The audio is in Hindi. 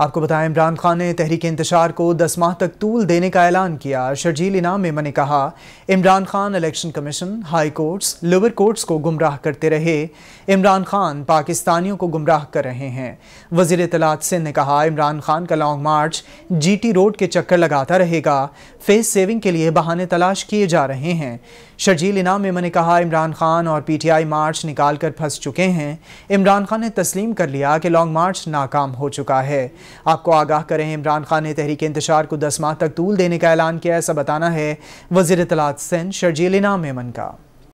आपको बताया इमरान खान ने तहरीक इंतजार को दस माह तक तूल देने का ऐलान किया शर्जील इनाम में ने कहा Imran Khan election commission high courts lower courts को गुमराह करते रहे इमरान खान पाकिस्तानियों को गुमराह कर रहे हैं वजीर तलात सिंह ने कहा इमरान खान का लॉन्ग मार्च जीटी रोड के चक्कर लगाता रहेगा फेस सेविंग के लिए बहाने तलाश किए जा रहे हैं शर्जील इनाम में ने कहा इमरान खान और पीटीआई मार्च निकाल कर फंस चुके हैं इमरान खान ने तस्लीम कर लिया कि लॉन्ग मार्च नाकाम हो चुका है आपको आगाह करें इमरान खान ने तहरीक इंतजार को दस माह तक तूल देने का ऐलान किया ऐसा बताना है वजीर तलात सैन शर्जील इनाम मेमन का